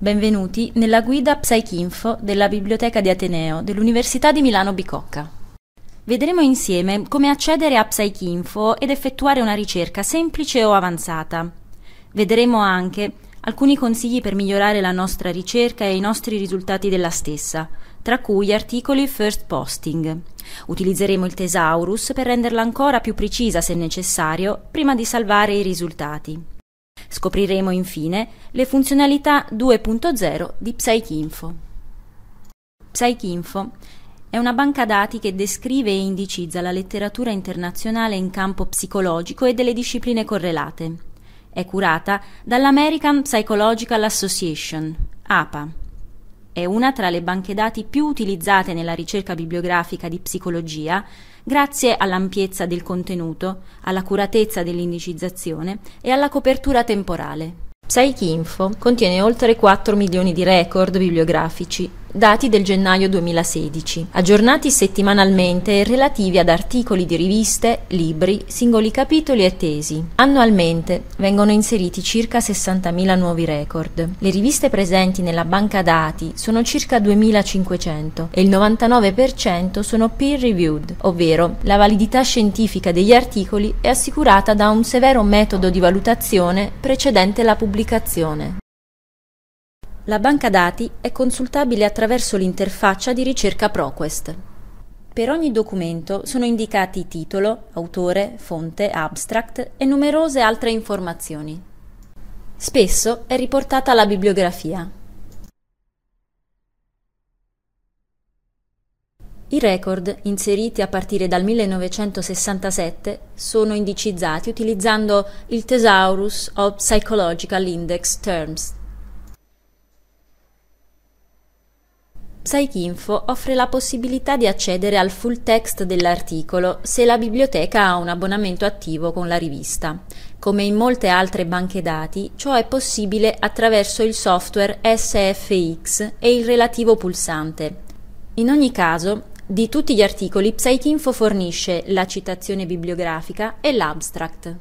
Benvenuti nella guida Psychinfo della Biblioteca di Ateneo dell'Università di Milano Bicocca. Vedremo insieme come accedere a Psychinfo ed effettuare una ricerca semplice o avanzata. Vedremo anche alcuni consigli per migliorare la nostra ricerca e i nostri risultati della stessa, tra cui articoli first posting. Utilizzeremo il Thesaurus per renderla ancora più precisa se necessario prima di salvare i risultati. Scopriremo infine le funzionalità 2.0 di PsycInfo. PsycInfo è una banca dati che descrive e indicizza la letteratura internazionale in campo psicologico e delle discipline correlate. È curata dall'American Psychological Association, APA è una tra le banche dati più utilizzate nella ricerca bibliografica di psicologia, grazie all'ampiezza del contenuto, all'accuratezza dell'indicizzazione e alla copertura temporale. PsycInfo contiene oltre 4 milioni di record bibliografici, dati del gennaio 2016, aggiornati settimanalmente e relativi ad articoli di riviste, libri, singoli capitoli e tesi. Annualmente vengono inseriti circa 60.000 nuovi record. Le riviste presenti nella banca dati sono circa 2.500 e il 99% sono peer reviewed, ovvero la validità scientifica degli articoli è assicurata da un severo metodo di valutazione precedente la pubblicazione. La banca dati è consultabile attraverso l'interfaccia di ricerca ProQuest. Per ogni documento sono indicati titolo, autore, fonte, abstract e numerose altre informazioni. Spesso è riportata la bibliografia. I record, inseriti a partire dal 1967, sono indicizzati utilizzando il Thesaurus of Psychological Index Terms PsycInfo offre la possibilità di accedere al full text dell'articolo se la biblioteca ha un abbonamento attivo con la rivista. Come in molte altre banche dati, ciò è possibile attraverso il software SFX e il relativo pulsante. In ogni caso, di tutti gli articoli PsycInfo fornisce la citazione bibliografica e l'abstract.